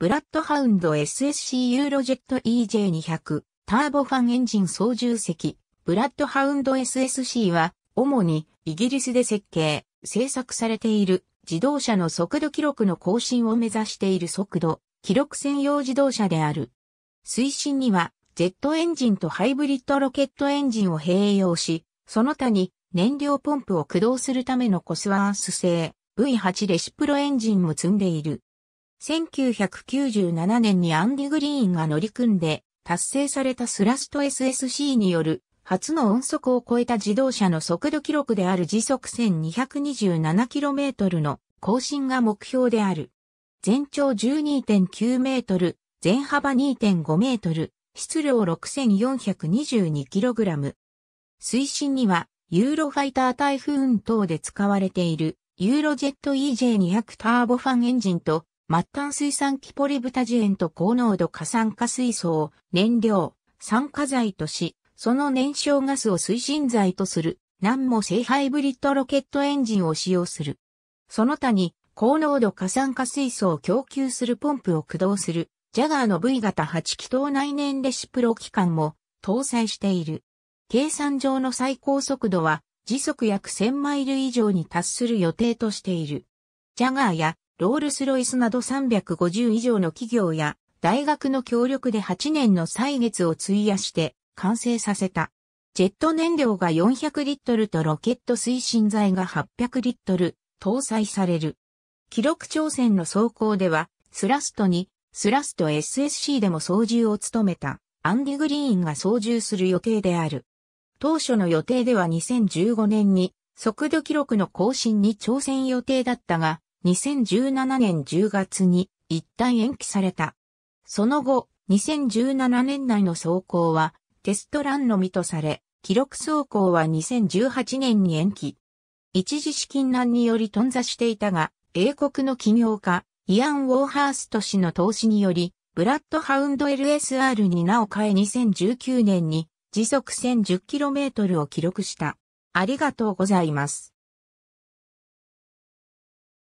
ブラッドハウンド SSC ユーロジェット EJ200 ターボファンエンジン操縦席、ブラッドハウンド SSC は、主にイギリスで設計、製作されている自動車の速度記録の更新を目指している速度、記録専用自動車である。推進には、ジェットエンジンとハイブリッドロケットエンジンを併用し、その他に燃料ポンプを駆動するためのコスワース製 V8 レシプロエンジンも積んでいる。1997年にアンディ・グリーンが乗り組んで達成されたスラスト SSC による初の音速を超えた自動車の速度記録である時速 1227km の更新が目標である。全長12.9メートル、全幅2.5メートル、質量 6422kg。推進には、ユーロファイタータフー運等で使われている、ユーロジェット EJ200 ターボファンエンジンと、末端水産キポリブタジエンと高濃度過酸化水素を燃料、酸化剤とし、その燃焼ガスを推進剤とする、んも正ハイブリッドロケットエンジンを使用する。その他に、高濃度過酸化水素を供給するポンプを駆動する、ジャガーの V 型8気筒内燃レシプロ機関も搭載している。計算上の最高速度は時速約1000マイル以上に達する予定としている。ジャガーやロールスロイスなど350以上の企業や大学の協力で8年の歳月を費やして完成させた。ジェット燃料が400リットルとロケット推進剤が800リットル搭載される。記録挑戦の走行では、スラストにスラスト SSC でも操縦を務めたアンディ・グリーンが操縦する予定である。当初の予定では2015年に速度記録の更新に挑戦予定だったが、2017年10月に一旦延期された。その後、2017年内の走行はテストランのみとされ、記録走行は2018年に延期。一時資金難により頓挫していたが、英国の起業家、イアン・ウォーハースト氏の投資により、ブラッドハウンド LSR に名を変え2019年に時速 1010km を記録した。ありがとうございます。